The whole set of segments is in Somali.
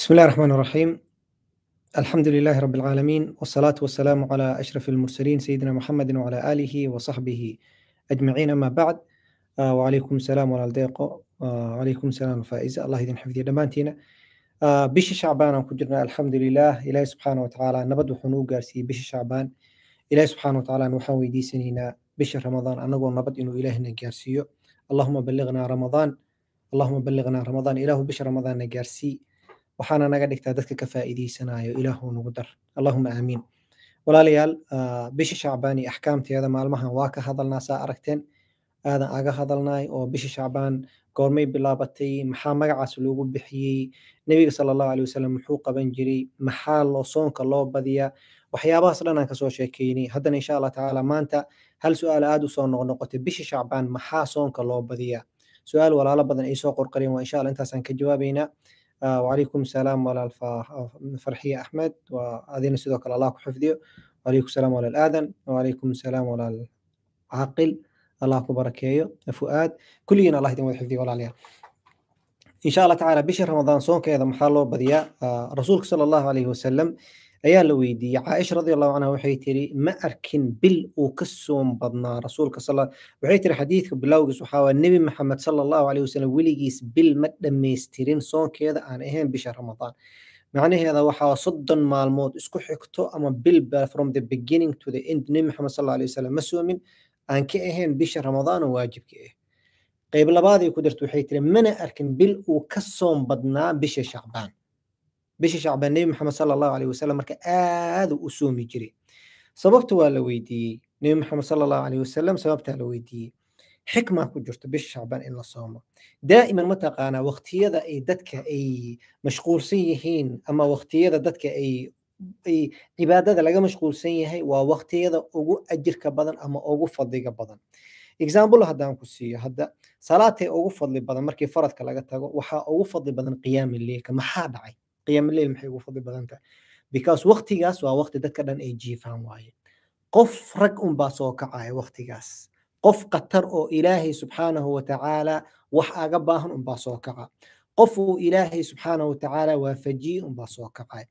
بسم الله الرحمن الرحيم الحمد لله رب العالمين والصلاة والسلام على أشرف المرسلين سيدنا محمد وعلى آله وصحبه أجمعين أما بعد وعليكم السلام وعلى وعليكم السلام الفائزة الله يدين حفظي دمانتينا بش شعبان كجرنا الحمد لله إلهي سبحانه وتعالى نبدو حنو قارسي بش شعبان إلهي سبحانه وتعالى نحاوي دي سنينا بش رمضان أنا نبد إنه إلهنا قارسيو اللهم بلغنا رمضان اللهم بلغنا رمضان إله بش رمضان قارسي waxaana naga dhigtaa dadka ka faa'iidaysanayo ilaahu nagu dar allahuma aamiin walaalayaal ah, bisha shacbaan axkaamteeda maalmahan waa ka hadalnaa saa aragteen aadan aga hadalnay oo bisha shacbaan goormay bilaabatay maxaa magacaas loogu bixiyey nebiga sala allahu alay wasalam muxuu qaban jiray maxaa loo soonka loo badiyaa waxyaabahaas dhan aan kasoo sheekeynay haddana insha allah tacaala maanta hal su-aal aada usoo noqnoqotay bisha shacbaan maxaa soonka loo badiya su-aal walaalo badan ay soo qorqareen waa insha intaasaan ka jawaabeynaa wcalaykum salaam walaal farxiye axmed waa adina sidoo kale allah ku xifdiyo wcalaykum salaam walaal aadan wcalaykum salaam walaal caaqil allah ku barakeeyo fu'aad kulligiin allah idin wada xifdiyo walaalayaal insha allah tacaala bishii ramadaan soonkeeda maxaa loo badiyaa rasuulka sala allahu calayhi wasalam ayaa la weydiiyey caaisha radiallahu canha waxay tiri ma arkin bil uu ka soon badnaa rasuulka waxay tiri xadiidka bilowgiis waxaa nebi maxamed sala allahu caleyh wasalam weligiis bil ma dhammaystirin soonkeeda aan ahayn bisha ramadaan macnaheeda waxaa soddon maalmood isku xigto ama bilba from the beginning to the end nebi maxamed sal alay wasalam ma soomin aan ka ahayn bisha ramadaan oo waajibka ah qayb labaadii ku dirta waxay tiri mana arkin bil uu ka soon badnaa bisha shacbaan bisha shacbaan nebi maxamed sala allahu aleyh wasalam marka aadu u soomi jiray sababta waa la weydiiyey nebi maxamed sala allahu aleyh wasalam sababtaa la weydiiyey xikmaa ku jirto bisha shacbaan in la soomo daa'iman mataqaanaa waqtiyada ay dadka ay mashquulsan yihiin ama waqtiyada dadka ay cibaadada laga mashquulsan yahay waa waqtiyada ugu ajirka badan ama ugu fadliga badan example haddaan ku siiyo hadda salaatay ugu fadli badan markii faradka laga tago waxaa ugu fadli badan qiyaami leelka maxaa dhacay qiyaamo leil maxay ugu fadli badan tahay because waqtigaas waa waqti dadka dhan ay jiifaan waaye qof rag unbaa soo kacaya waqtigaas qof qatar oo ilaahay subxaanahu watacaala wax aga baahan unbaa soo kaca qof uu ilaahay subxaanahu watacaala waafajiye unbaa soo kacaya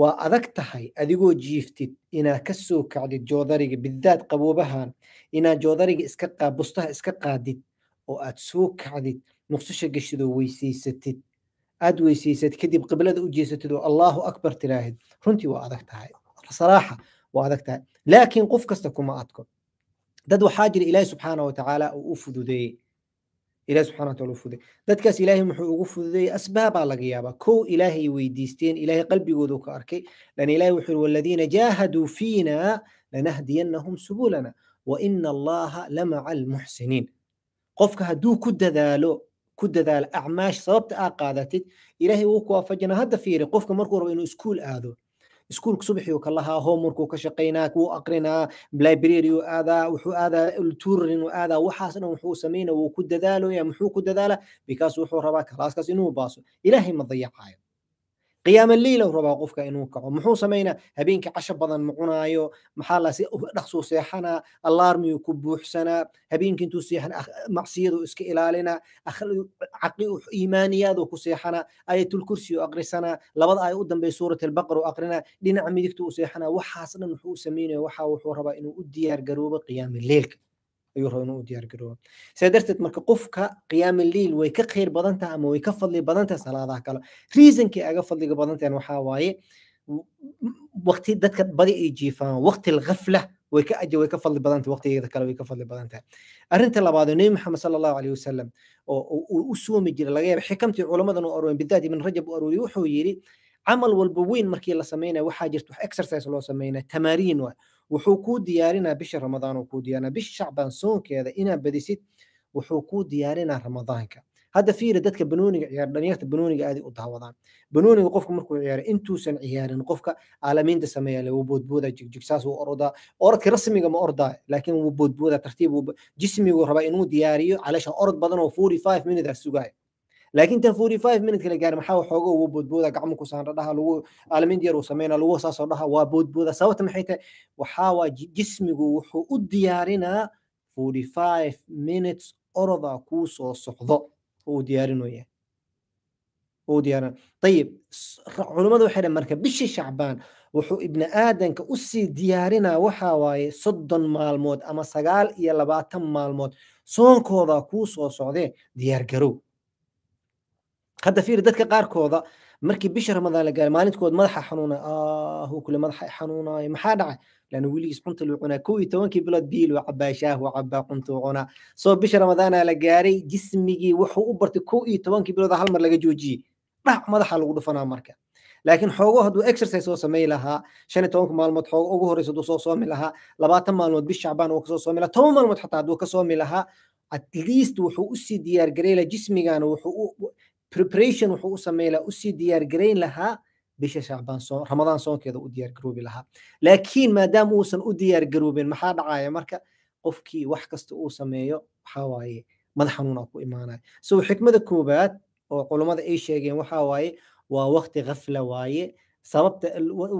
waa adag tahay adigoo jiiftid inaad ka soo kacdid joodariga bidaad qaboobahan inaad joodariga iska bustaha iska qaadid oo aad soo kacdid nuqsasha geshidoo weysaysatid aad weysaysad kadib qiblada u jeesatid oo allaahu akbar tiraahid runtii waa adag tahay saraaxa waa adag tahay laakiin qof kasta kuma adko dad waxaa jira ilaahi subxaana wa tacaala uu u fududeeyey ilahi subxana wataala u fududeeyey dadkaas ilaahay muxuu ugu fududeeyey asbaabaa laga yaabaa kow ilaahay weydiisteen ilaahay qalbigoodu ka arkay lan ilaahi wuxuu yiri waladiina jaahaduu fiina lanahdiyannahum subulana wa ina allaha lamaca almuxsiniin qofka hadduu ku dadaalo ku dadaala acmaash sababta aa qaadatid ilaahay wuu ku waafajinaa hadda fiiri qofka markuu rabo inuu iskuul aado iskuulka subaxii uu ka lahaa homeworkuu ka shaqaynaa wuu aqrinaa library uu aadaa wuxuu aadaa turin uu aadaa waxaas dhan wuxuu samayna wuu ku dadaalaya muxuu ku dadaala because wuxuu rabaa kalaaskaas inuu baaso ilaahay ma dayacaayo qiyaama leyla rabaa qofka inuu kaco muxuu samaynaa habeenkii casha badan ma cunaayo maxaa dhaqsuu seexanaa allaarmiyuu ku buuxsanaa habeenkii intuu seexan macsiyaduu iska ilaalinaa caqi ku seexana ayatul kursi aqrisanaa labada ay u dambey suurat albaqaru u aqrinaa dhinaca midigtu u seexanaa waxaas dhan wuxuu u samaynaya waxaa wuxuu rabaa inuu u diyaar garoobo qiyaama leylka ayuu raba inuu diyaargaroobo sidaa darteed marka qofka qiyaamaliil way ka khayr badan tahay ama way ka fadli badan tahay salaadaha kale reasonkii aga fadliga badan tahan waxaa waaye waqti dadka badi ay jiifaan waqti alghafla way ka aja way ka fadli badan tahay waqtigeeda kale way ka fadli badan tahay arrinta labaad oo nebi maxamed sala allahu caleyhi wasalam oo u soomi jiray laga yaaba xikamtii culammadan u arooreen bidaad ibn rajab u arooriyey wuxuu yidhi camal walba weyn markii la samaynayo waxaa jirta wax exercise loo samaynayo tamaariin waay wuxuu kuu diyaarinaa bisha ramadaan uu kuu diyaarinaa bisha shacbaan soonkeeda inaad badisid wuxuu kuu diyaarinaa ramadaanka hadda fiiri dadka banooniga ciyaar dhalinyarta banooniga aaday u daawadaan banooniga qofka markuu ciyaaray intuusan ciyaarin qofka caalamiinta sameeya le wuu boodbooda jigjig saas wuu ordaa orodka rasmiga ma ordaa laakiin wuu boodbooda tartiib jismigu rabaa inuu diyaariyo caleesha orod badan oo forty five minute sugaaya laakiin tan forty five minute kala gaari maxaa waxooga ugu boodbooda gacmo kusaanra dhaha lagu aalamind yar uu sameyna lagu saasoo dhaha waa boodbooda sababta maxay tahay waxaa waa jismigu wuxuu u diyaarinaa forty five minutes oroda kuu socdo uu diyaarinaya uu diyaarina ayib culimmadu waxay dhahen marka bishii shacbaan wuxuu ibni aadanka usii diyaarinaa waxaa waaye soddon maalmood ama sagaal iyo labaatan maalmood soonkooda kuu soo socdee diyaargarow hadda fiir dadka qaarkooda markii bisha ramadaan la gaaray maalinkood madaxa xanuuna ah kule madaxa xanuunaay maxaa dhacay lan weligiis cunta luu cunaa kow iyo tobankii bilood biil waa cabaa shaah waa cabaa cunta cunaa soo bisha ramadaana la gaaray jismigii wuxuu u bartay kow iyo tobankii bilood hal mar laga joojiyey dhac madaxa lagu dhufanaa marka laakiin xoogo hadduu exercise soo samay lahaa shan iyo tobanka maalmood xoogo ugu horeysa hadduu soo soomi lahaa labaatan maalmood bis shacbaan uu kasoo soomi lahaa toban maalmood xataa hadduu ka lahaa at least wuxuu usii diyaar gareylaa jismigaana wuxuu preparation wuxuu u sameyn lahaa usii diyaargarayn lahaa bisha shacbaan soon ramadaan soonkeeda u diyaargaroobi lahaa laakiin maadaama uusan u diyaargaroobin maxaa dhacaya marka qofkii wax kasta uu sameeyo waxaa waaye madax xanuuna ku imaanaya so xikmada koobaad oo culummada ay sheegeen waxaa waaye waa waqti kafla waaye sababta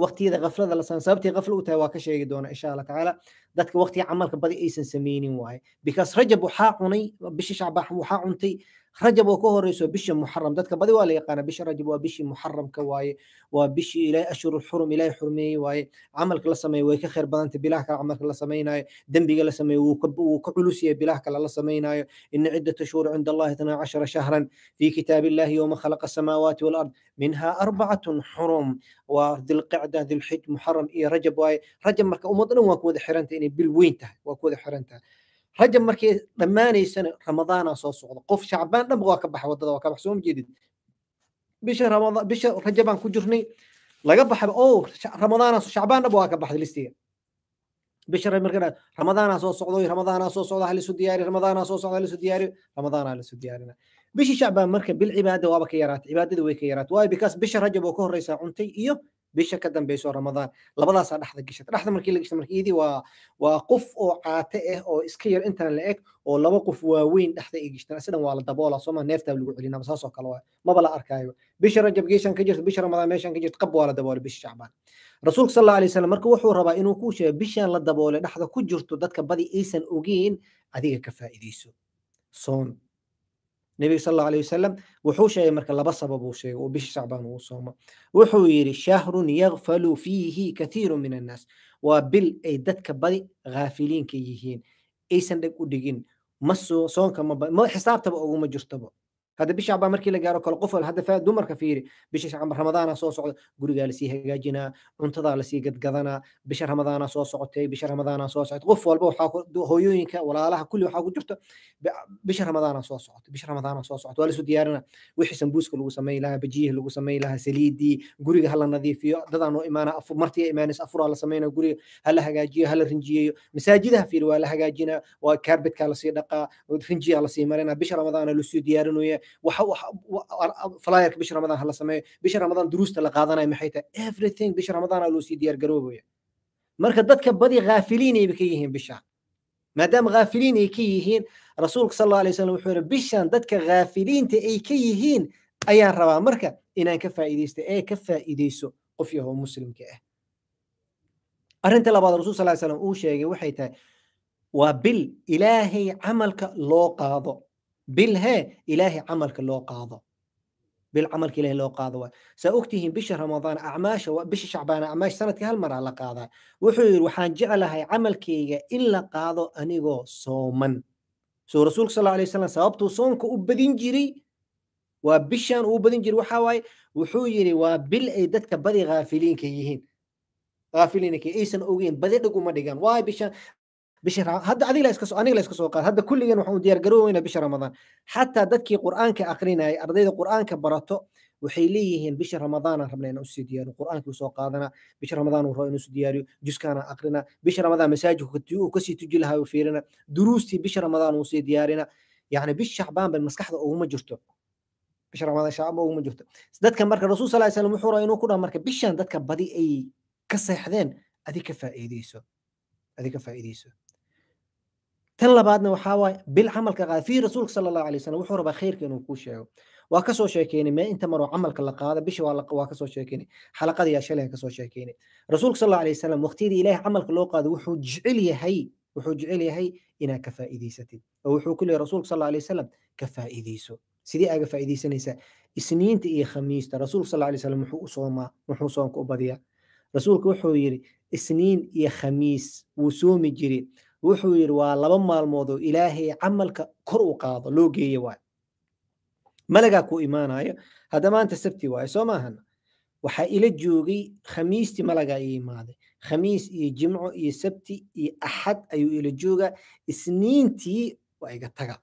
waqtiyada kaflada la sameeyo sababtii kafla u tahay waa ka sheegi doona insha allah tacaala dadka waqtiga camalka badi aysan sameynin waaye because rajab waxaa cunay bisha shacbaan waxaa cuntay رجبوا كهريسو بش محرم دتك بدي ولا يقانا بش رجب بش محرم كواي وبش إلى أشهر الحرم إلى حرمي واي عمل كلا سمي واي كخير بدن بلاك عمل كلا سمينا دم بيجلا سمي وكب وكعلوسية بلاه كلا سمينا إن عدة شهور عند الله 12 شهرا في كتاب الله يوم خلق السماوات والأرض منها أربعة حرم وذي القعدة ذي الحج محرم إيه رجب واي رجب مركب ومضنوا وكوذ حرنت إني بالوينته وكوذ حرنته رجب مركي ضماني سنة رمضان صوص صوص قف شعبان نبغى كبح وضد وكبح سوم جديد بيش رمضان بيش رجبان كجرني لا كبح أو رمضان صوص شعبان نبغى كبح دلستي بيش رمضان رمضان صوص صوص رمضان صوص صوص هل سودياري رمضان صوص صوص هل سودياري رمضان هل سوديارنا بيش شعبان مركي بالعبادة وابكيرات عبادة ويكيرات واي بكاس بيش رجب وكهر ريسا عنتي إيوه bisha ka dambeysoo ramadaan labadaasaa dhexda gashata dhexda markii la gashta markiidii waa waa qof oo caate ah oo iska yar intana la eg oo laba qof waaweyn dhexda ay gashtaan sidan waa la daboola sooma neeftaa lagu celinaba saasoo kale waay maba la arkaayo bisha rajab geeshaan ka jirta bisha ramadaan meeshaan ka jirta qab waa la daboola bisha shacbaan rasuulka sal alay wasalam marka wuxuu rabaa inuu kuu sheego bishaan la daboolay dhexda ku jirto dadka badi aysan ogeyn adiga ka faa'iidayso soon nebiga sal allau aleh wasalam wuxuu sheegay marka laba sabab uu sheegay oo bisha shacbaan uu soomo wuxuu yidhi shahrun yakfalu fiihi kathiiru min annaas waa bil ay dadka badi khaafiliinka yihiin aysan dheg u dhigin ma soonka maba xisaabtaba uguma jirtaba hadda bi shacbaan markii la gaaro kale qof hadda dumarka fiiri bisha shacbaan ramadaana soo socda gurigaa lasii hagaajinaa cuntadaa lasii gadgadanaa bisha ramadaana soo socotay bisha ramadaana soo socotay qof walba hooyooyinka walaalaha kulli waxaa ku jirta bisha ramadaana soo socotay bisha ramadaana soo socotay waa lasu diyaarina wixii sambuuska lagu samayn lahaa bajiyihi lagu samayn lahaa saliidii guriga hala nadiifiyo dadaan oo imaana martiya imaanaysa afuraa la samayna guriga hala hagaajiyo hala rinjiyeeyo masaajidaha fiiri waa la hagaajinaa waa kaarbedkaa lasii dhaqaa rinjiyaa lasii marinaa bisha ramadaana lasii diyaarinaya flyerka bisha ramadan hala sameeyo bisha ramadan duruusta la qaadanayo maxay tahay everything bisha ramadan loo sii diyaargaroobaya marka dadka badi ghaafiliinayba ka yihiin bisha maadaama ghaafiliin ay ka yihiin rasuulka sal allahu alay wasallam wuxuu yidhi bishan dadka ghaafiliinta ay ka yihiin ayaan rabaa marka inaan ka faa'iidaysto ee ka faa'iidayso qof yahoo muslimka ah arrinta labaad rasul sal slam uu sheegay waxay tahay waa bil ilaahay camalka loo qaado bilhee ilaahay camalka loo qaado بالعمل كله لو قاضوا سأكتهم بشهر رمضان أعماش وبش شعبان أعماش سنة هالمرة لا قاضى وحير وحان جعلها عمل كيجا إلا قاضو أنيغو صوما سو رسول صلى الله عليه وسلم سببتو صومك أبدين جري وبشان أبدين جري وحاواي وحيري وبل أي دتك بدي غافلين كيهين غافلين كي إيسن أوين بدي دقو مدقان واي بشان bisha hadda adiga la iska aniga la iska soo qaad hadda kulligeen waxaan diyaar garooweynaa bisha ramadaan xataa dadkii qur'aanka akrinayay ardayda qur'aanka barato waxay leeyihiin bisha ramadaana rabna inaan usii diyaariyo qur'aankii usoo qaadanaa bisha ramadaan uu rabo inuu isu diyaariyo juskaana akrinaa bisha ramadaan masaajidku uu kasii tuji lahaa uu fiirina duruustii bisha ramadaan uu sii diyaarina yacni bish shacbaan maskaxda uguma jirto bisha ramadaan shacbaan uguma jirto dadka marka rasuul sal slam wuxuu rabaa inuu ku dhaha marka bishan dadka badi ay ka seexdeen adi ka faa'iideyso adi ka faa'iideyso tan labaadna waxaa bil camalka qaada fii rasuulka sala allahu alayh wasallam wuxuu rabaa khayrka inuu kuu sheego waa kasoo sheekeynay mee inta maroo camalka la qaada bisha waa kasoo sheekeynay xalaqada yaa kasoo sheekeynay rasuulka sala allahu alayh wasallam waqtiyadii ilaahay camalka loo qaado wuxuu jecel yahay wuxuu jecel yahay inaad ka faa'iidaysatid oo wuxuu ku leeyahy rasuulka sala allahu alayh wasallam ka faa'iidayso sidii aaga faa'iidaysanaysaa isniinta iyo khamiista rasuulka sala alay wasallam muxuu u soomaa muxuu soonka u badiyaa rasuulka wuxuu yidhi isniin iyo khamiis wuu soomi jiri wuxuu yidhi waa laba maalmoodoo ilaahay camalka kor u qaado loo geeye waayo malagaa ku imaanayo hadda maanta sabti waayo soo maahana waxaa ila joogay khamiistii malagaa ii imaaday khamiis iyo jimco iyo sabti iyo axad ayuu ila joogaa isniintii waa iga taga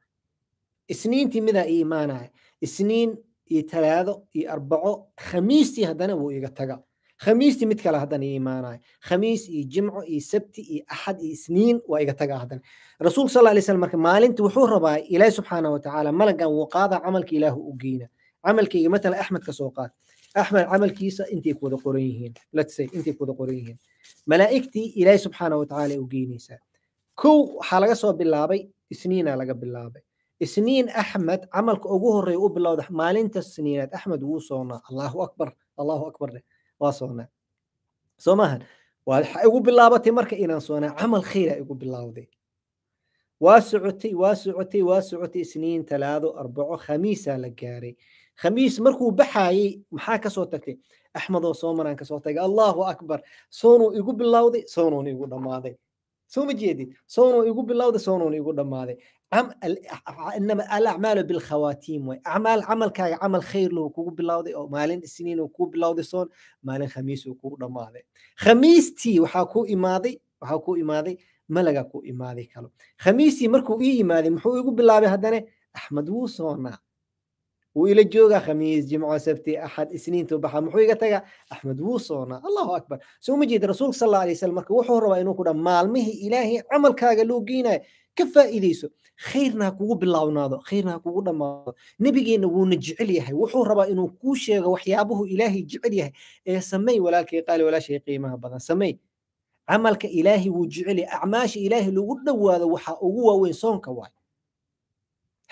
isniintii midaa ii imaanaya isniin iyo talaado iyo arbaco khamiistii haddana wuu iga taga khamiistii mid kale haddan ii imaanaya khamiis iyo jimco iyo sabti iyo axad iyo isniin waa iga tagaa haddan rasuulka sal alay slam marka maalinta wuxuu rabaa ilaahi subxaana wa malagan wuu qaadaa camalka ilaahu u geyna camalkayga matala axmed ka soo qaad axmed camalkiisa intay ku qoran yihiin latsay intay ku qoran yihiin malaa'igtii ilaahi subxaana wa u geynaysaa kow waxaa laga soo bilaabay isniina laga bilaabay isniin axmed camalka ugu horreeya u bilowda maalinta isniinaad axmed wuu soonaa allahu akbar allahu akbar dheh waa soonaa soo maahan waxa igu bilaabatay marka inaan soonaa camal khayra ah igu bilaawday waa socotay waa socotay waa socotay isniin talaado arbaco khamiisaa la gaaray khamiis markuu baxaayay maxaa kasoo tagtay axmedoo soo maraan kasoo tagay allahu akbar soonuu igu bilawday soonuun igu dhammaaday soo ma jeedid soonuu igu bilawday soonuun igu dhammaaday inama alacmaalu bilkhawatiim way acmaal camalkaaga camal khayrle uu kugu bilowday oo maalin isniin uu kuu bilowday soon maalin khamiis uu kugu dhammaaday khamiistii waxaa kuu imaaday waxaa kuu imaaday malaga kuu imaaday kalo khamiistii markuu ii imaaday muxuu igu bilaabay haddane axmed wuu soonaa wuu ila joogaa khamiis jimco sabti axad isniintu baxa muxuu iga tagaa axmed wuu soonaa allahu akbar soo ma jeeda rasuulka sal alla alay wasalam marka wuxuu rabaa inuu ku dha maalmihii ilaahay camalkaaga loo geynaya ka faa'iidayso khayrna ha kugu bilaawnaado khayrna ha kugu dhammaado nebigeenna wuuna jecel yahay wuxuu rabaa inuu kuu sheego waxyaabuhu ilaahay jecel yahay ee samey walaalkay qaali walaashay qiimaha badan samey camalka ilaahay wuu jecel yahay acmaasha ilaahay lagu dhowaado waxaa ugu waaweyn soonka waay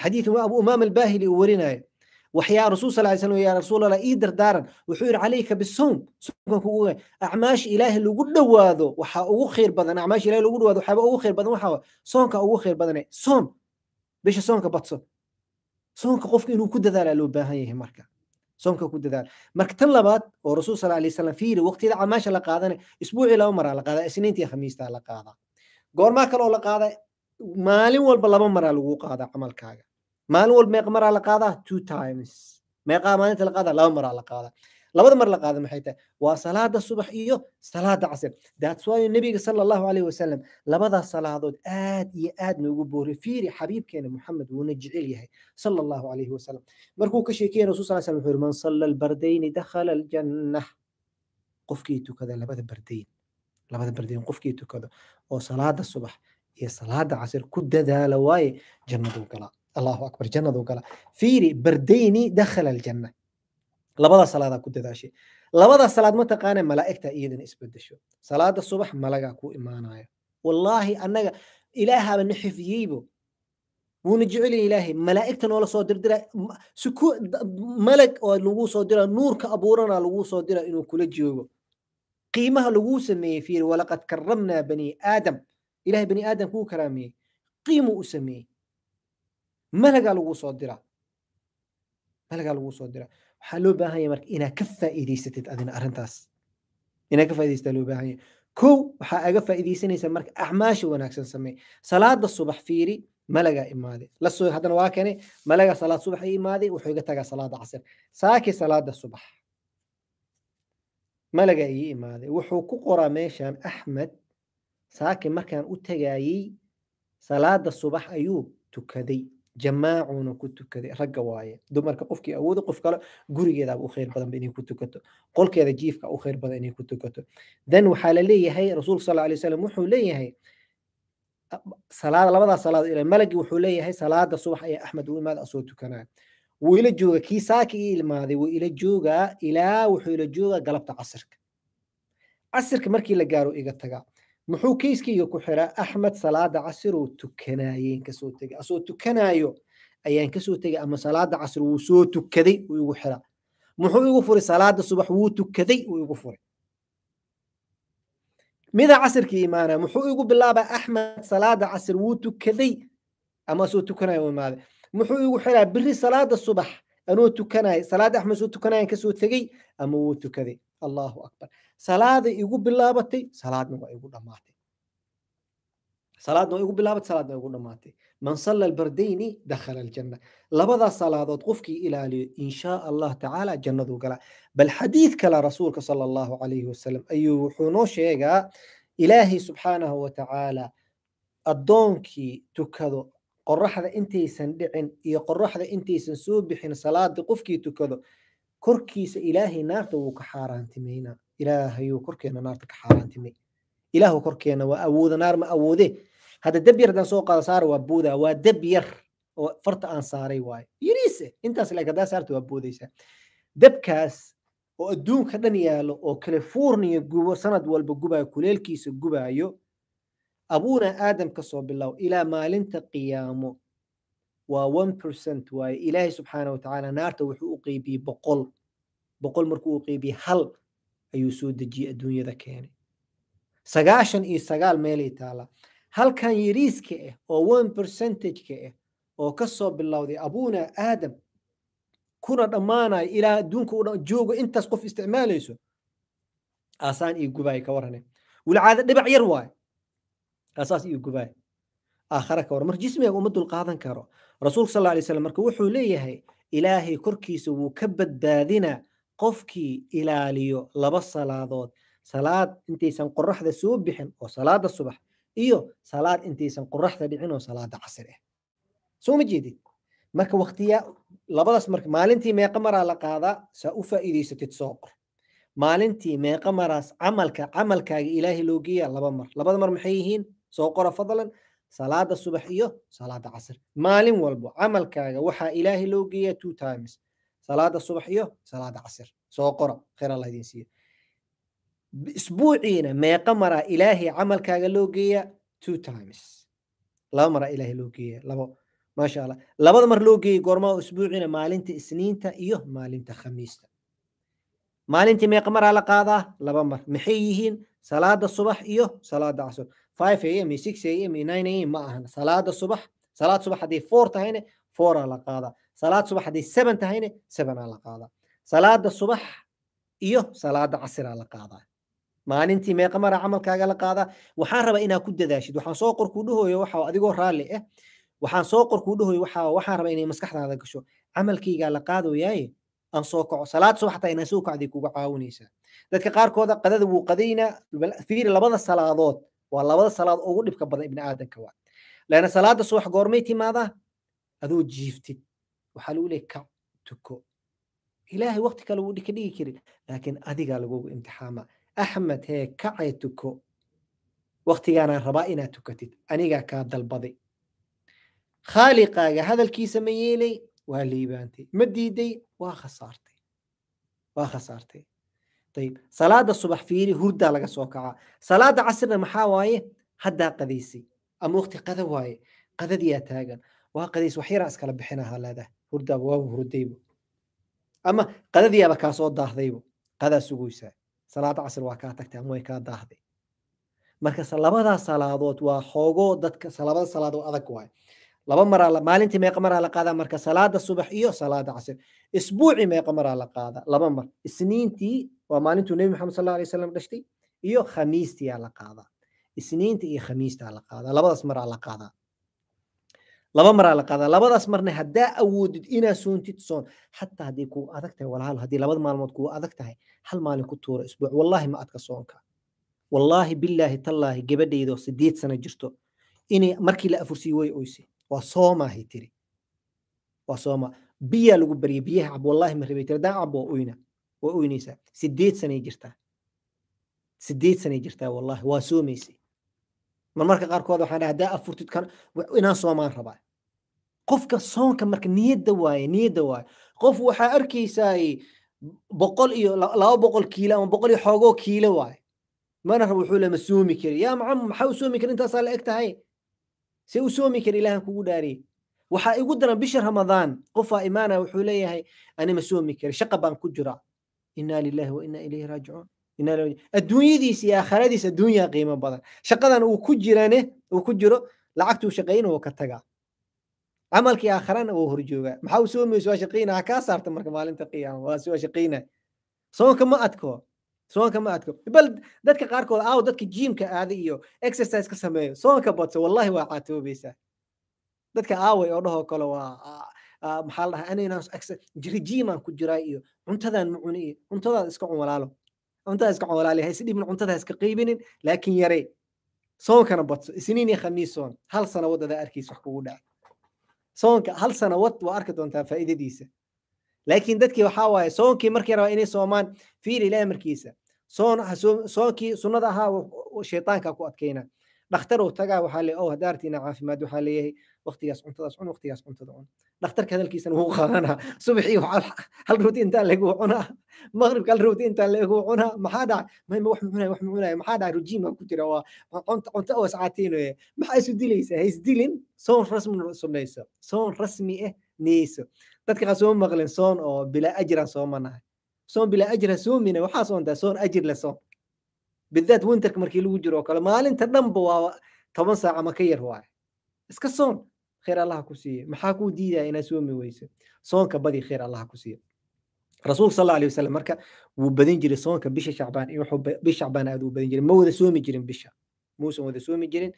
xadiidu ma abu umaama albahili uu warinayo waxyaa rasuul sal ly slm yaa rasuulallah ii dardaaran wuxuu yidhi calayka bisawm soomkan kugu acmaasha ilaahi lagu dhawaado waxaa ugu khayr badan acmaasha ilahi lagu dhawaado waxaaba ugu khayr badan waxaa waa soonka ugu khayr badane soon bisha soonka badso soonka qofka inuu ku dadaalaa loo baahan yahay marka soomka ku dadaala marka tan labaad oo rasuul sal alay slam fiiri waqtiyada acmaasha la qaadane isbuucii laba maraa la qaadaa isniinta khamiistaa la qaadaa goormaa kale oo la qaada maalin walba laba maraa lagu qaadaa camalkaaga maalin walba meeqa maraa la qaadaa two times meeqaa maalinta la qaadaa laba maraa la qaadaa labada mar la qaada maxay tahay waa salaada subax iyo salaada casir that's why nabiga sala allahu alayhi wasalam labadaas salaadood aad iyo aad noogu booriy fiiri xabiibkeena muxamed wuuna jecel yahay sala allahu alayhi wasalam markuu ka sheekeyna rasul sal slam wuxuu man salla albardayni dakhala aljannah qofkii tukada labada bardayn labada bardayn qofkii tukada oo salaada subax iyo salaada casir ku dadaala waaye jannaduu galaa allahu akbar jannaduu gala fiiri bardayni dakhala aljanna labada salaadaa ku dadaashay labada salaad mataqaana malaa'igta iyadana isbedesho salaada subax malagaa ku imaanayo wallaahi annaga ilaahaaba na xifiyeybo wuuna jecelin ilaahay malaa'igta noola soo dirdira siku malag oo lagu soo dira nuurka abuurana lagu soo dira inuu kula joogo qiimaha laguu sameeyey fiiri walaqad karamnaa bani aadam ilahay bani aadam kuu karaamiyey qiimuu u sameeyey malagaa lagu soo diraa malagaa laguu soo diraa waxaa loo baahan yahay marka inaad ka faa'iidaysatid adina arrintaas inaad ka faa'iidaysataa loo baahan yahay kow waxaa aga faa'iidaysanaysa marka acmaasha wanaagsan sameey salaada subax fiiri malagaa imaaday lasoo haddana waa kane malagaa salaad subax ay imaaday wuxuu iga tagaa salaada casir saaki salaada subax malagaa ii imaaday wuxuu ku qoraa meeshan axmed saaki markaan u tagaayey salaada subax ayuu tukaday jamaacuuna ku tukaday ragga waaye dumarka qofkii awooda qof kale gurigeedaaba u khayr badanba inay ku tukato qolkeeda jiifka u khayr badan inay ku tukato then waxaa la leeyahay rasuulka sal alay wasalam wuxuu leeyahay salaada labadaa salaad ilaa malagi wuxuu leeyahay salaada subax ayaa axmed u imaada asoo tukanaa wuu ila jooga kii saaki ii ilmaaday wuu ila joogaa ilaa wuxuu ila joogaa galabta casirka casirka markii la gaaro iga tagaa muxuu keyskayga ku xiraa axmed salaada casiroo tukanaayeen kasoo tegay asoo tukanaayo ayaan kasoo tegay ama salaada casir wuu soo tukaday wuu igu xiraa muxuu igu furi salaada subax wuu tukaday wuu igu furi mida casirkii imaanaya muxuu igu bilaabaa axmed salaada casir wuu tukaday ama asoo tukanayo imaade muxuu igu xiraa biri salaada subax anoo tukanaya salaada axmed soo tukanayaan kasoo tegay ama wuu tukaday allahu akbar salaaday igu bilaabatay salaadna waa igu dhamaatay salaadna waa igu bilaabatay salaadna waa igu dhamaatay man salla albardayni dakhala aljanna labadaas salaadood qofkii ilaaliyo in shaa allah tacaala jannaduu galaa bal xadiid kale rasuulka sala allahu calayhi wasalam ayuu wuxuu noo sheegaa ilaahay subxaanahu wa tacaala addoonkii tukado qoraxda intaysan dhicin iyo qoraxda intaysan soo bixin salaada qofkii tukado korkiisa ilaahay naarta wuu ka xaaraantimaynaa ilaahayuu korkeena naarta ka xaaraantimay ilaahu korkeena waa awooda naar ma awoode hadda dab yar hadaan soo qaada saara waa boodaa waa dab yar oo farta aan saaray waayo yariise intaas laeg haddaa saarta waa boodaysaa dabkaas oo adduunka dhan yaalo oo californiya gubo sanad walba gubaayo kuleelkiisa gubaayo abuuna aadam ka soo bilow ilaa maalinta qiyaamo waa one percent waaye ilaahay subxaana watacaala naarta wuxuu u qeybiyey boqol boqol markuu u qeybiyey hal ayuu soo dejiyey adduunyada keenay sagaashan iyo sagaal meelay taalaa halkan yariiska ah oo one percentageka ah eh oo ka soo bilowday abuuna aadam kuna dhammaanaya ilaa adduunka jooga intaas qof isticmaalayso aasaan iyo gubaay ka warane walcaada dhibac yar waaye aasaas iyo gubaay aakhara ka waran mar jismiga uma dulqaadan karo rasuulka sal lay slam marka wuxuu leeyahay ilaahay korkiisa wuu ka badbaadinaa qofkii ilaaliyo laba salaadood salaad intaysan qoraxda soo bixin oo salaada subax iyo salaad intaysan qoraxda dhicin oo salaada casir ah soo ma jeedid marka waqtiya labadaas marka maalintii meeqa maraa la qaadaa saa u faa'iidaysatid soo qor maalintii meeqa maraas camalka camalkaaga ilaahay loo geeyaa laba mar labada mar maxay yihiin soo qora fadlan salaada subax iyo salaada casr maalin walbo camalkaaga waxaa ilaahay loo geeya two times salaada subax iyo salaada casr soo qora khera laydin siiyo isbuuciina meeqa maraa ilaahay camalkaaga loo geeyaa two times laba maraa ilaahay loo geeyaa labo maasha allah labada mar loo geeyay goormaa isbuuciina maalinta isniinta iyo maalinta khamiista maalintii meeqa maraa la qaadaa laba mar maxay yihiin salaada subax iyo salaada casr 5 am iyo 6 am iyo 9 am ma ahan salaada subax salaad subax hadday 4 tahayna 4 aa la qaadaa salaad subax hadday 7 tahayna 7 aa la qaadaa salaada subax iyo salaada casir la qaadaa maalintii meeqa mara camalkaaga la qaadaa waxaan rabaa inaa ku dadaashid waxaan soo qorkuu dhahooyo waxa adigoo raalli ah waxaan soo qorkuu dhahooyo waxa waxaan rabaa inay maskaxdaada gasho camalkaygaa la qaadayaaye aan soo kaco salaad subax xataa inaan soo kacday kuga caawinaysaa dadka qaarkooda qadada wuu qadaynaa fiiri labada salaadood waa labada salaad ugu dhibka badan ibni aadanka waa lana salaada subax goormay timaadaa aduu jiiftid waxaa lagu leey ka tuko ilaahay wakti kale wuu ka dhigi karin laakiin adigaa lagugu imtixaama axmed hee kacee tuko waktigaanaan rabaa inaad tukatid anigaa kaa dalbaday khaaliqaaga hadalkiisa ma yeelay waa liibaantay ma diiday waa khasaartay waa khasaartay ayb salaada subax fiiri hurdaa laga soo kacaa salaada casrna maxaa waaye haddaa qadaysay ama waqti qada waaye qadadiyaa taagan waa qadays wax iskala bixinahaa leedahay hurdaaba waabu hurdaybo ama qadadiyaaba kaa soo qadaa suguysaa salaada casr waa kaa tagtay ama way kaa daahday marka labadaa salaadood waa xoogoo dadka labada salaadood adag waaye laba maraa maalintii meeqa maraa la qaadaa marka salaada subax iyo salaada casr isbuucii meeqa maraa la qaadaa laba mar isniintii waa maalintuu nebi maxamed sal alay slam dhashtay iyo khamiistiyaa la qaadaa isniinta iyo khamiistaa la qaadaa labadaas maraa la qaadaa laba maraa la qaadaa labadaas marna haddaa awoodid inaa soontid soon xataa hadday kugu adag tahay walaal haddii labada maalmood kugu adag tahay hal maalin ku tuura isbuuc wallaahi ma adka soonka wallaahi billaahi tallaahi gabadhaydoo sideed sana jirto inay markii la afursiiyo way oyse waa soomaahay tiri waa sooma biyaa lagu barya biyaha cab wallaahi ma rabay tiri haddaan cab waa waa oynaysaa sideed sanay jirtaa sideed sanay jirtaa wallahi waa soomaysay marmarka qaarkood waxaan dhaha haddaa afurtid kan inaan soomaan rabaa qofka soonka marka niyadda waaye niyadda waaye qof waxaa arkaysaaye boqol iyo laba boqol kiilo ama boqol iyo xoogoo kiilo waaye mana rabo wuxuu lama soomi kari yaa macamu maxaa u soomi kari intaasaa la eg tahay see u soomi kari ilaahan kugu dhaariye waxaa igu daran bisha ramadaan qofaa imaanaya wuxuu leeyahay ani ma soomi kari shaqa baan ku jiraa inaa lilahi wa ilayhi raajicuun adduunyadiis iyo aakharadiis adduunyaa qiimo badan shaqadan uu ku jirane uu ku jiro lacagtuu shaqeyna wuu ka tagaa camalkii aakhirana wuu horjoogaa maxaa uu soomaysa waa shaqayna ah, ha kaa saarta marka maalinta qiyaama waa waa shaqayna soonka ma adko soonka ma adko bal dadka qaarkood aaw dadka jiimka aada iyo exercise ka sameeyo soonka badso wallahi waa caatoobeysaa dadka aaway oo dhahoo kale waa maxaa la dhahaa ananaus ku jiraa iyo cuntadan ma cuni iyo cuntadaada iska cunwalaalo cuntada iska cunwalaali hayse dhibna cuntada iska qaybinin laakiin yare soonkana badso isniin iyo khamiis soon hal sanawad adaa arkiis wax kugu dhaca soonka hal sanawad waa arki doontaa faaidadiisa laakiin dadkii waxaa waaye soonkii markii rabaa inay soomaan fiil ilaah markiisa soon soonkii sunnada ahaa shaytaanka ku adkayna dhakhtarow tagaa waxaa le ow oh, haddaa artiina caafimaad waxaa leeyahay waqtigaas cuntadaas cun waqtigaas cuntada cun dhakhtarka hadalkiisana wuu qaadanaa subaxii hal rooti intaa leeguu cunaa maqribka hal rooti intaa leeguu cunaa maxaa dhac mayma wax mucunaya wax mucunaya maxaa dhac rujiin ku jira waa cunto oo iscaateynoye eh. maxaa isu dilaysaa ha isdilin soon rasmi samayso soon rasmi ah niyeyso dadka qa soo maqlen soon oo bilaa ajira soomanahay soon bilaa ajira soomina waxaa soontaa soon ajir le soon بالذات winterka markii lagu jiro oo kale maalinta dhanba waa toban saac ma ka yar waaye iska soon khayr allaha ku siiye maxaa kuu diidaya inaad soomi weyso soonka badi khayr allaha ku siiye rasuul sal allahu wasalam marka wuu badin jiray soonka bisha shacbaan in wuxuu bish shacbaan aad uu badin jiray ma wada soomi jirin bisha muusan wada soomi jirin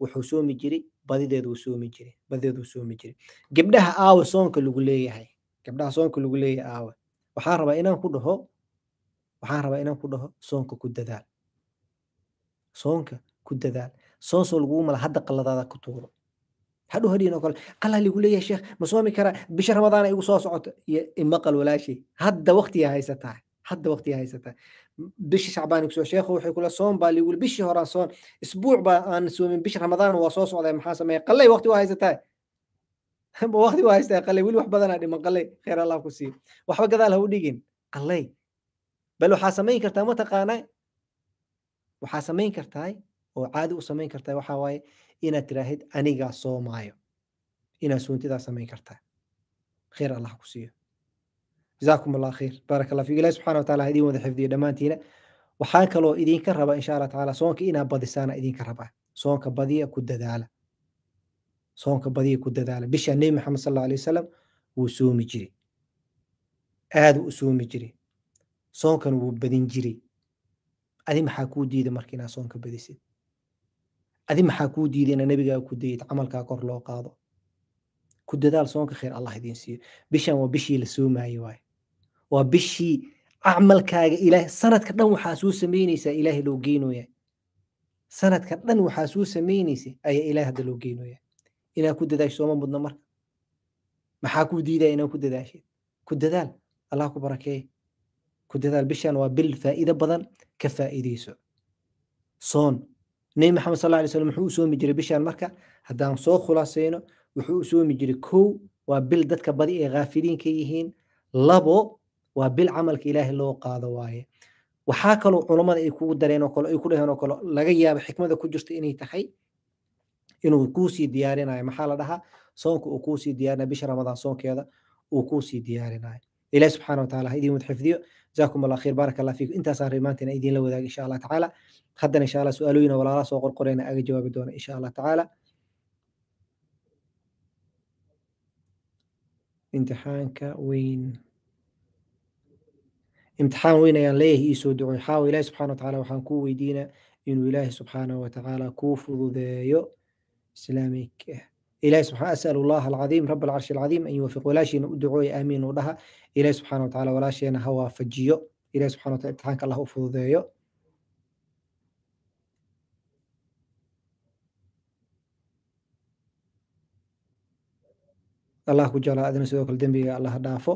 wuxuu soomi jiray badideeduu soomi jiray badideeduu soomi jiray gabdhaha aawa soonka lagu leeyahay gabdhaha soonka lagu leeyahay aawa waxaan rabaa inaan ku dhaho waxaan rabaa inaan ku dhaho soonka ku dadaal soonka ku dadaal soon soo lagugu mala hadda qaladaada ku tuuro hadhu u hadhiin oo kale qalah lagu leeyahay sheekh ma soomi karaa bisha ramadaana igu soo socota iyo imaqal walaashey hadda waqtiyaa haysataa hadda waqtiyaa haysataa bisha shacbaan igu soo sheekhu wuxuu kula soon baa ligu bishii horaa soon isbuuc baa aan soomin bisha ramadaan waa soo socday maxaa sameeya qalay waqti waa haysataa waqti waa haysataa qalay weli wax badanaa dhiman qalay khayr allah ku siiyo waxba gadaal ha u dhigin qalay bal waxaa samayn kartaa mataqaanaa waxaa samayn kartaa oo caadi u samayn kartaa waxaa inaad tiraahid anigaa soomaayo inaad suuntidaa samayn kartaa khayr allah ku siiyo jazaakum allah khayr baarak allah ilahi subxana wa idin wada xifdiyo dhammaantiina waxaa kaloo idinka raba insha allah tacaala soonka inaad badisaana idinka rabaa soonka badiya ku dadaala soonka badiya ku dadaala bisha nebi maxamed sal allahu alay wasalam wuu soomi jiray aada u soomi jiray soonkan wuu badin jiray adi maxaa kuu diida marka inaa soonka badisid adi maxaa kuu diiday inaa nebigaa ku dayid camalkaa kor loo qaado ku dadaal soonka khayr allah idiin siiyo bishan waa bishii la soomaayey waay waa bishii camalkaaga ilaah sanadka dhan waxaa suu samaynaysaa ilaahay loo geynooya sanadka dhan waxaa suu samaynaysa ayaa ilaah hadda loo geynoya inaa ku dadaasho sooma mudna marka maxaa kuu diidaya inaa ku dadaashid ku dadaal allah ku barakeeya ku dadaal bishaan waa bil faa'iido badan ka faa'iidayso soon nebi maxamed sal alla slam muxuu u soomi jiray bishaan marka haddaan soo khulaaseyno wuxuu u soomi jiray kow waa bil dadka badi ay khaafiliinka yihiin labo waa bil camalka ilaahay loo qaado waaye waxaa kaloo culammada ay kugu dareen oo kale ay ku dhaheen oo kale laga yaabo xikmada ku jirta inay tahay inuu kuusii sii diyaarinayo maxaa la dhahaa soonka uu kuu diyaarinayo bisha ramadaan soonkeeda uu kuu diyaarinayo ilaah subxaana wa taala ha idiin wad jazakum allah khayr baarak allah fiikum intaasaan arrin maantana idiinla wadaag insha allah tacaala haddana insha allah su-aalooyina walaalaha soo qorqorayna aga jawaabi doona insha allah tacaala imtixaanka weyn imtixaan weyn ayaan leeyahay ii soo ducoy xaawa ilaahi subxana watacaala waxaan kuu weydiina inuu ilaahi subxaana watacaala kuu fududeeyo islaamik ilahay subxaa asal allah alcadiim rab alcarshi alcadiim an yuwafiq walaashiina u ducooya aamiin uu dhaha ilahay subxana watacala walaasheena ha waafajiyo ilahay subxana watala ibtixaanka allah u fududeeyo allah ku jeclaa adna sidoo kale dembiga allah dhaafo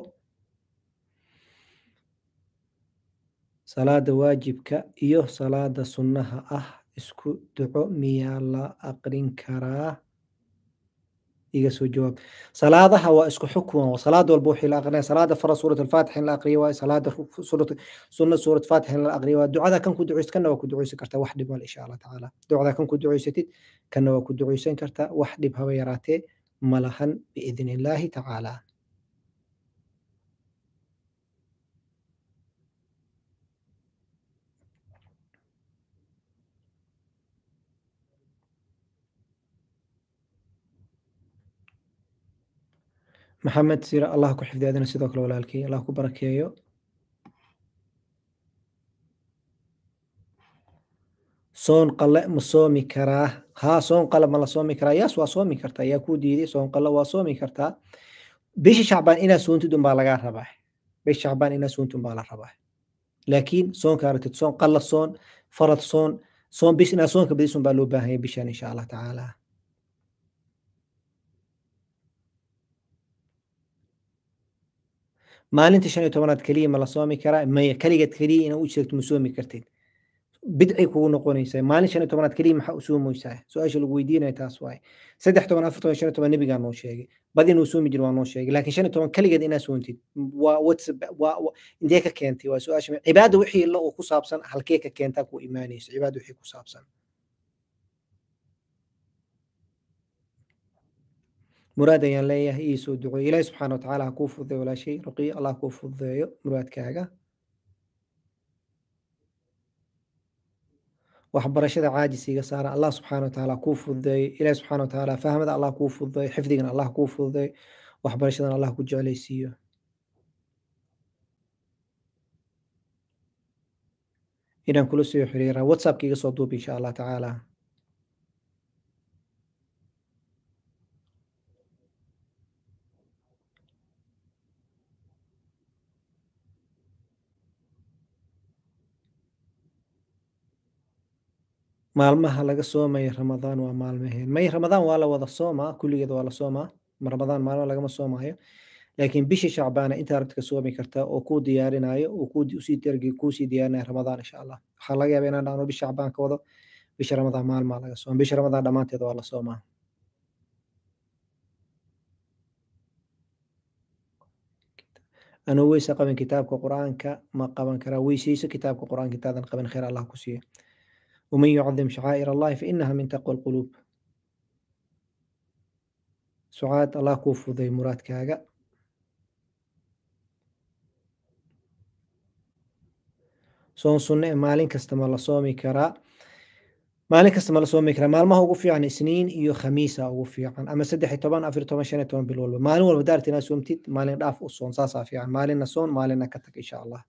salaada waajibka iyo salaada sunnaha ah isku duco miyaa la aqrin karaa iga soo jawaab salaadaha waa isku xukuma salaad walba wixii la aqrinaya salaada fara suurat alfaatixa in la aqriya waay salaada sunna suurat faatixa in la aqriya waay ducada kan ku duceysid kanna waa ku duceysan kartaa wax dhib mal insha allah tacaala ducada kan ku duceysatid kanna waa ku duceysan kartaa wax dhib haba yaraatee malahan biidni illaahi tacaala maxamed sira allah ku xifdi adina sidoo kale walaalkii allah ku barakeeyo soon qale ma soomi karaa haa soon qale ma la soomi karaa yaas waa soomi kartaa yaa kuu diiday soon qale waa soomi kartaa bisha shacbaan inaad soontid unbaa lagaa rabaa bisha shacbaan inaad soontid unbaa la rabaa laakiin soonka aragtid soon qalla soon farad soon soon bis inaad soonka badis unbaa loo baahan yahay bishan insha allah tacaala maalinta shan iyo tobanaad keliya ma la soomi karaa maya keligeed keliya inaad u sheegto ma soomi kartid bidcay kugu noqonaysaa maalin shan iyo tobanaad keliya maxaa u soomaysaa su-aasha lagu weydiinaya taas waaye saddex toban afar toban shan iyo toban nebigaa noo sheegay bad inuu soomi jir waa noo sheegay laakiin shan iyo toban keligeed inaa soontid waa ka keentay waa su-aasha cibaada wixii la oo ku saabsan halkee ka keentaa ku imaanayso cibaada wixii ku saabsan muraad ayaan leeyahay ii soo duceeyo ilaahi subxaana watacaala ha kuu fududeeyo walaashay ruqiyo allah kuu fududeeyo muraadkaaga waxbarashada caajisiga saara allah subxaana watacaala kuu fududeeyo ilaahi subxaana watacaala fahmada allah kuu fududeeyo xifdigana allah kuu fududeeyo waxbarashadan allah ku jeclaysiiyo inaan kula soo xiriiraa whatsappka iga soo duub insha allah tacaala maalmaha laga soomayo ramadaan waa maalmaheen may ramadaan waa la wada soomaa kulligeed waa la soomaa ramadaan maalmo lagama soomaayo laakiin bishii shacbaana intaa rabti soomi kartaa oo kuu diyaarinayo oo kuusii diyaarinaya ramadaan insha allah waxaa laga yaaba inaan dhacno bisha shacbaan ka wado bisha ramadaan maalmaa laga sooma bisha ramadaan dhammaanteed waa la soomaa anuu weyse qaban kitaabka qur-aanka ma qaban karaa weyseyso kitaabka qur-aanka intaadan qaban khayr allah ku siiyo ومن يعظم شعائر الله فإنها من تقوى القلوب sucaad allah kuu fuday muraadkaaga soon sunne maalin kasta ma la soomi karaa maalin kasta ma la soomi karaa maalmaha ugu fiican isniin iyo khamiisa ugu fiican ama saddex iyo toban afar iyo toban shan iyo toban bil walba maalin walba daarti inaa soomtid maalin dhaaf u soon saasaa fiican maalinna soon maalinna ka tag insha allah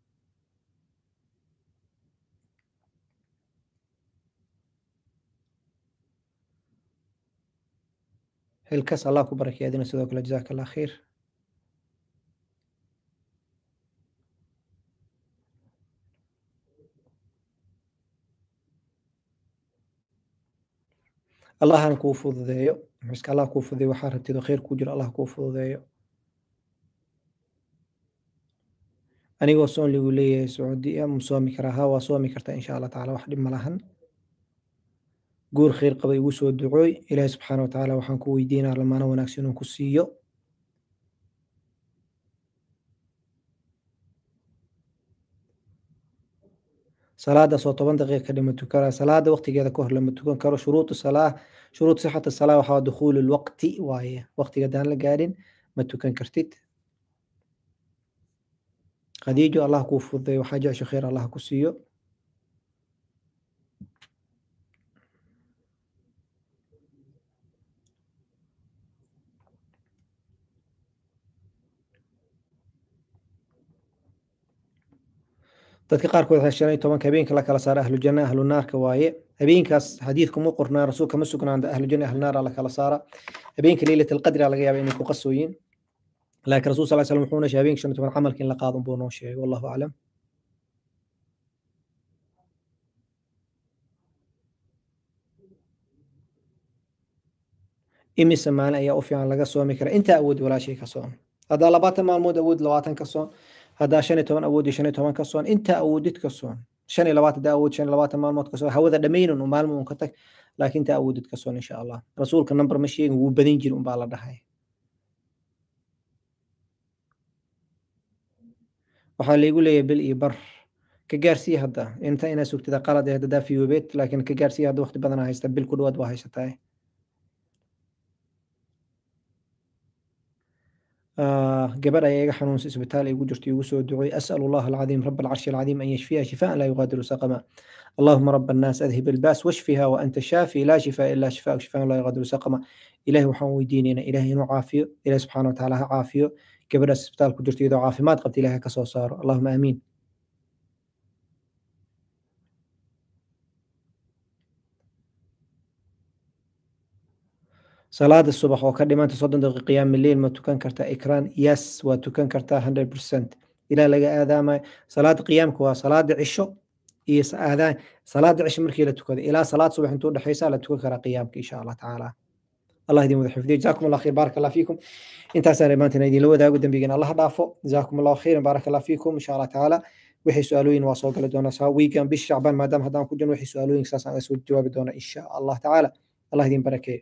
hilkas allah ku barakeedina sidoo kale jazaka allah khayr allahan kuu fududeeyo miska allah kuu fududeeyo waxaa rabtido khayr ku jiro allah kuu fududeeyo anigoo soon ligu leeyahay sacuudi yaa ma soomi karaa ha waa soomi kartaa insha allah tacala wax dhib ma lahan guur khayr qaba igu soo ducooy ilaahi subxaana wa tacaala waxaan ku weydiinaa lamaano wanaagsan inuu ku siiyo salaadaas oo toban daqiiqa ka dhima tukanaa salaada waqtigeeda ka hor lama tukan karo shuruudu salaa shuruud sixat salaa waxaa dukhuulu lwaqti waaye waqtiga hadaan la gaadhin ma tukan kartid khadiijo allah kuu fududay waxaa jecesho khayr allah ku siiyo dadka qaarkood waxay shan iyo tobanka habeenka la kala saara ahlujanna janna ahlu naarka waaye habeenkaas xadiidkuma qornaa rasuul kama sugnaanda ahlu janna ahlu la kala saara habeenka leylat alqadri laga yaaba inay ku qasooyin laakiin rasul sal slam wuxuuna sheegay habeenka shan toban camalka in la qaado buu noo sheegay wallahu aclam imise maalin ayaa u fiican laga soomi kara intaa awood walaashay ka soon haddaa labaatan maalmood awood labaatan ka soon haddaa shan iyo toban awoodi shan iyo toban ka soon intaa awoodid ka soon shan iyo labaatan daa awood shan iyo labaatan maalmood ka soon hawada dhammaynin un maalmo un ka tag laakiin taa awoodid ka soon insha allah rasuulka number ma sheegin wuu badin jiri unbaa la dhahay waxaa laygu leeyahay bil iyo bar ka gaarsii hadda inta inaa sugtida qalad ee hadda daa fiyoobeed laakiin ka gaarsii hadda waqti badan haysta bil ku dhawaad waa haysataa gabadh ayaa iga xanuunsa isbitaal ay ugu jirtay ugu soo ducay as'al allah alcadiim rab alcarshi alcadiim an yashfiha shifaan laa yuqaadiru saqama اللهم رب الناس اذهب الباس واشفها وانت شافي لا شفاء الا شفاءك شفاء لا يغادر سقما ilaahay waxaan weydiineynaa ilaahay inuu caafiyo ilaahay subxaana watacaala ha caafiyo gabadhaas isbitaalku jirta iyadoo caafimaad qabta ilahay ka soo saaro allahuma aamiin salaada subax oo ka dhimanta soddon daqiiq qiyaamileyl ma tukan kartaa ikraan yes waa tukan kartaa hundred percent ilaa laga aadaamayo salaada qiyaamka waa salaada cisho iyo aadaan salaada cisho markii la tukado ilaa salaad subax intuu dhexeysa la tukan karaa qiyaamka insha allah tacaala allah idin wada xifdiyo jazaakum allah khayr baaraka allah fiikum intaasaan maantana idinla wadaago dembigeena allah dhaafo jazaakum allahu khayran baaraka allah fiikum insha allah tacaala wixii su-aalooyin waa soo gali doonaa saa wiigan shacbaan maadaama haddaan ku jirno wixii su-aalooyin saasaan uga soo jawaabi doona insha allah tacaala allah idin barakeeyo